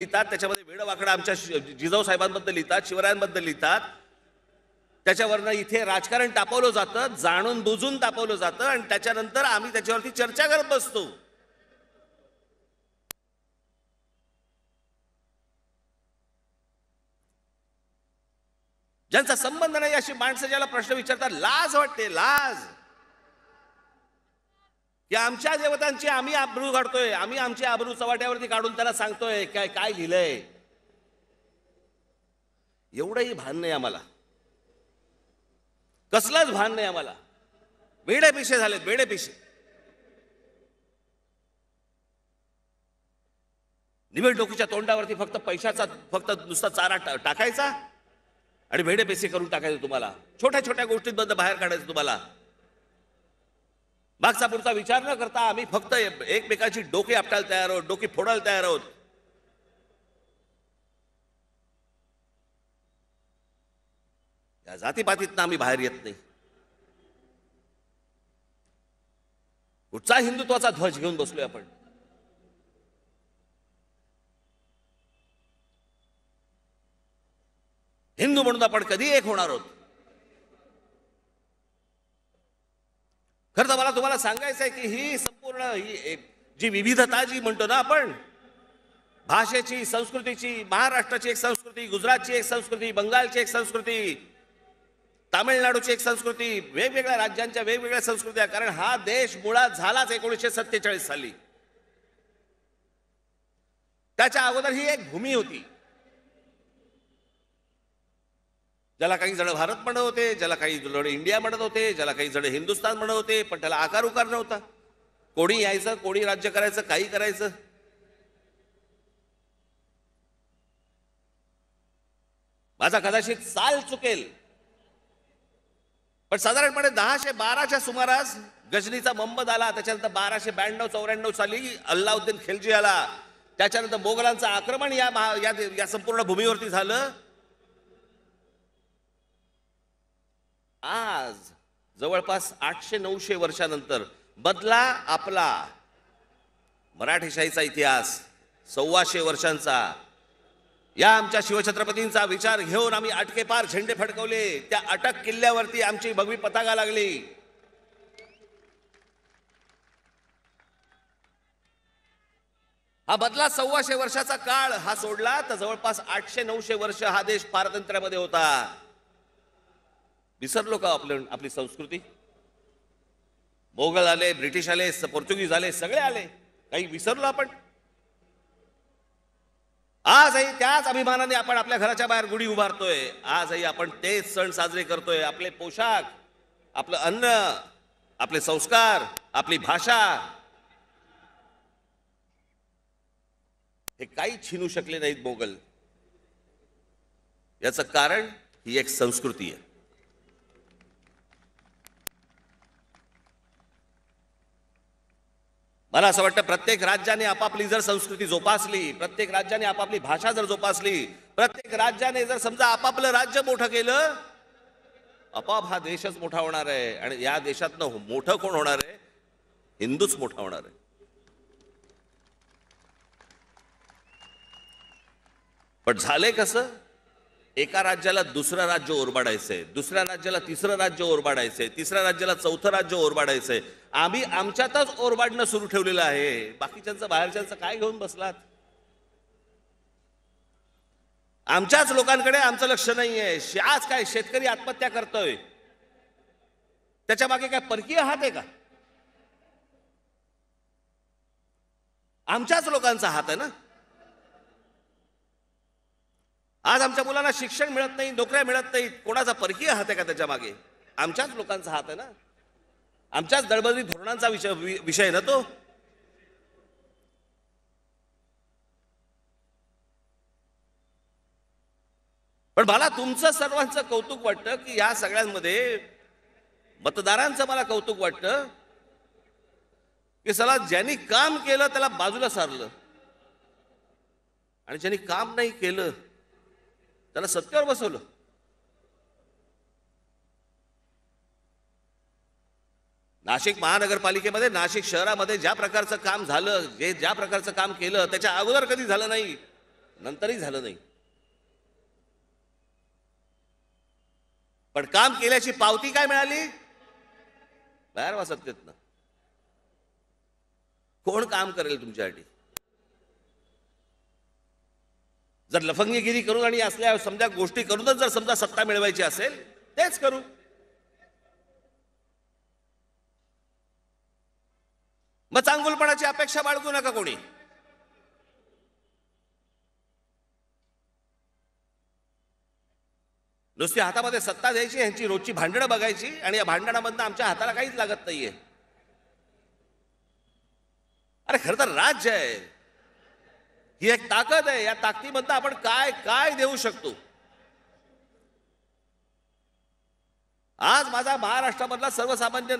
लिहितात त्याच्यामध्ये वाकडा आमच्या जिजाऊ साहेबांबद्दल लिहितात शिवरायांबद्दल लिहितात त्याच्यावरनं इथे राजकारण तापवलं जातं जाणून बुजून तापवलं जातं आणि त्याच्यानंतर आम्ही त्याच्यावरती चर्चा करत बसतो ज्यांचा संबंध नाही अशी माणसं ज्याला प्रश्न विचारतात लाज वाटते लाज की आमच्या देवतांची आम्ही आब्रू काढतोय आम्ही आमची आब्रू चवाट्यावरती काढून त्याला सांगतोय काय काय लिहिलंय एवढंही भान नाही आम्हाला कसलंच भान नाही आम्हाला बेडे पिशे झालेत बेडे पिशे निवडणुकीच्या तोंडावरती फक्त पैशाचा फक्त नुसता चारा टाकायचा आणि पेसे करून टाकायचे तुम्हाला छोट्या छोट्या गोष्टींबद्दल बाहेर काढायचं तुम्हाला मागचा पुढचा विचार न करता आम्ही फक्त एकमेकाची डोके आपटायला तयार आहोत डोके फोडायला तयार आहोत या जातीपातीतनं आम्ही बाहेर येत नाही कुठचा हिंदुत्वाचा ध्वज घेऊन बसलोय आपण हिंदू म्हणून आपण कधी एक होणार आहोत खर तर मला तुम्हाला सांगायचं आहे की ही संपूर्ण ही जी विविधता जी म्हणतो ना आपण भाषेची संस्कृतीची महाराष्ट्राची एक संस्कृती गुजरातची एक संस्कृती बंगालची एक संस्कृती तामिळनाडूची एक संस्कृती वेगवेगळ्या राज्यांच्या वेगवेगळ्या संस्कृत्या कारण हा देश मुळात झालाच एकोणीसशे सत्तेचाळीस साली त्याच्या अगोदर ही एक भूमी होती ज्याला काही जण भारत म्हणत होते ज्याला काही जण इंडिया म्हणत होते ज्याला काही जण हिंदुस्तान म्हणत होते पण त्याला आकार उकार नव्हता कोणी यायचं कोणी राज्य करायचं काही करायचं माझा कदाचित चाल चुकेल पण साधारणपणे दहाशे बाराच्या सुमारास गजनीचा मंबद आला त्याच्यानंतर बाराशे ब्याण्णव चौऱ्याण्णव साली अल्लाउद्दीन खिलजी आला त्याच्यानंतर मोगलांचं आक्रमण या, या संपूर्ण भूमीवरती झालं आज जवळपास आठशे नऊशे वर्षानंतर बदला आपला मराठेशाहीचा इतिहास सव्वाशे वर्षांचा या आमच्या शिवछत्रपतींचा विचार घेऊन आम्ही अटकेपार झेंडे फडकवले त्या अटक किल्ल्यावरती आमची भगवी पताका लागली हा बदला सव्वाशे वर्षाचा काळ हा सोडला तर जवळपास आठशे नऊशे वर्ष हा देश पारतंत्र्यामध्ये होता विसरलो का आपलं आपली संस्कृती मोगल आले ब्रिटिश आले पोर्तुगीज आले सगळे आले काही विसरलो आपण आजही त्याच अभिमानाने आपण आपल्या घराच्या बाहेर गुढी उभारतोय आजही आपण तेच सण साजरे करतोय आपले पोशाख आपलं अन्न आपले संस्कार आपली भाषा हे काही छिनू शकले नाहीत मोगल याचं कारण ही एक संस्कृती आहे मला असं वाटतं प्रत्येक राज्याने आपापली जर संस्कृती जोपासली प्रत्येक राज्याने आपापली भाषा जर जोपासली प्रत्येक राज्याने जर समजा आपापलं राज्य मोठं केलं आपाप हा देशच मोठा होणार आहे आणि या देशातनं हो- मोठं कोण होणार आहे हिंदूच मोठा होणार आहे पण झालंय कसं एका राज्याला दुसरं राज्य ओरबाडायचंय दुसऱ्या राज्याला तिसरं राज्य ओरबाडायचंय तिसऱ्या राज्याला चौथं राज्य ओरबाडायचंय आम्ही आमच्यातच ओरबाडणं सुरू ठेवलेलं आहे बाकीच्यांचं बाहेरच्यांचं काय घेऊन बसलात आमच्याच लोकांकडे आमचं लक्ष नाहीये आज काय शेतकरी आत्महत्या करतोय त्याच्या मागे काय परकीय हात आहे का आमच्याच लोकांचा हात आहे ना आज आमच्या मुलांना शिक्षण मिळत नाही नोकऱ्या मिळत नाहीत कोणाचा परकीय हात आहे का त्याच्या मागे आमच्याच लोकांचा हात आहे ना आमच्याच दळबदली धोरणांचा विषय विषय ना तो पण मला तुमचं सर्वांचं कौतुक वाटतं की या सगळ्यांमध्ये मतदारांचं मला कौतुक वाटतं की सला ज्यांनी काम केलं त्याला बाजूला सारलं आणि ज्यांनी काम नाही केलं त्याला सत्यावर बसवलं नाशिक महानगरपालिकेमध्ये नाशिक शहरामध्ये ज्या प्रकारचं काम झालं जे ज्या प्रकारचं काम केलं त्याच्या अगोदर कधी झालं नाही नंतरही झालं नाही पण काम केल्याची पावती काय मिळाली बाहेर वा सत्तेतनं कोण काम करेल तुमच्यासाठी जर लफंगीगिरी करून आणि असल्या समजा गोष्टी करूनच जर समजा सत्ता मिळवायची असेल तेच करू मग चांगुलपणाची अपेक्षा बाळगू नका कोणी नुसती हातामध्ये सत्ता द्यायची यांची रोजची भांडणं बघायची आणि या भांडणामधनं आमच्या हाताला काहीच लागत नाहीये अरे खरं तर राज्य आहे ही एक ताकद आहे या ताकदीमधनं आपण काय काय देऊ शकतो आज माझा महाराष्ट्रामधला सर्वसामान्य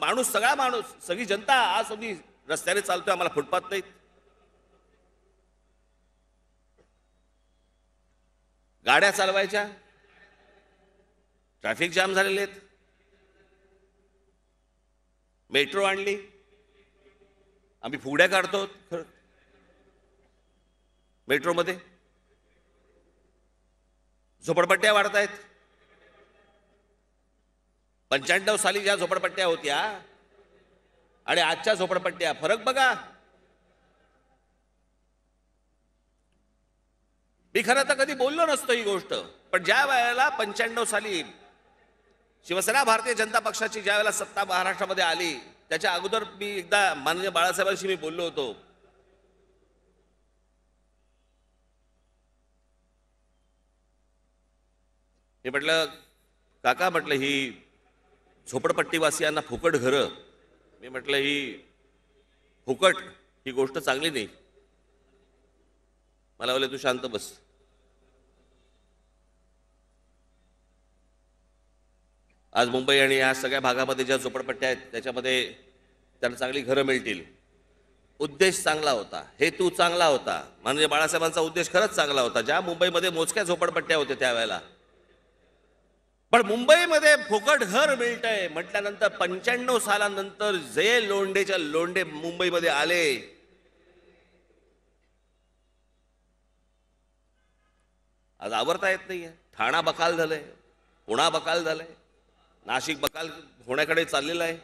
माणूस सगळा माणूस सगळी जनता आज तुम्ही रस्त्याने चालतोय आम्हाला फुटपाथ नाहीत गाड्या चालवायच्या ट्रॅफिक जाम झालेले आहेत मेट्रो आणली आम्ही फुगड्या काढतो मेट्रोमध्ये झोपडपट्ट्या वाढत आहेत पंच्याण्णव साली ज्या झोपडपट्ट्या होत्या आणि आजच्या झोपडपट्ट्या फरक बघा मी खरं तर कधी बोललो नसतो ही गोष्ट पण ज्या वेळेला पंच्याण्णव साली शिवसेना भारतीय जनता पक्षाची ज्या वेळेला सत्ता महाराष्ट्रामध्ये आली त्याच्या अगोदर मी एकदा माननीय बाळासाहेबांशी मी बोललो होतो हे म्हटलं काका म्हटलं ही झोपडपट्टीवासियांना फुकट घरं मी म्हटलं ही फुकट ही गोष्ट चांगली नाही मला बोलले तू शांत बस आज मुंबई आणि या सगळ्या भागामध्ये ज्या झोपडपट्ट्या आहेत त्याच्यामध्ये त्यांना चांगली घरं मिळतील उद्देश चांगला होता हेतू चांगला होता म्हणजे बाळासाहेबांचा उद्देश खरंच चांगला होता ज्या मुंबईमध्ये मोजक्या झोपडपट्ट्या होत्या त्यावेळेला पण मुंबईमध्ये फुकट घर मिळतंय म्हटल्यानंतर पंच्याण्णव सालानंतर जे लोंडेच्या लोंडे मुंबईमध्ये आले आज आवरता येत नाहीये ठाणा बकाल झालंय पुणा बकाल झालंय नाशिक बकाल होण्याकडे चाललेला आहे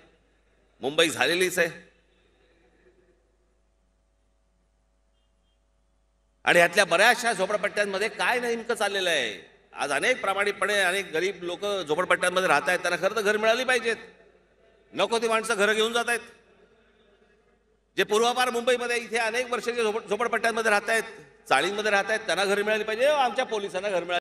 मुंबई झालेलीच आहे आणि यातल्या बऱ्याचशा झोपडपट्ट्यांमध्ये काय नेमकं चाललेलं आहे आज अनेक प्रामाणिकपणे अनेक गरीब लोक झोपडपट्ट्यांमध्ये राहत आहेत त्यांना खरं तर घर मिळाली पाहिजेत नको ती माणसं घरं घेऊन जात आहेत जे पूर्वापार मुंबईमध्ये इथे अनेक वर्ष झोपड झोपडपट्ट्यांमध्ये राहत आहेत चाळींमध्ये राहत आहेत त्यांना घर मिळाली पाहिजे आमच्या पोलिसांना घर मिळाली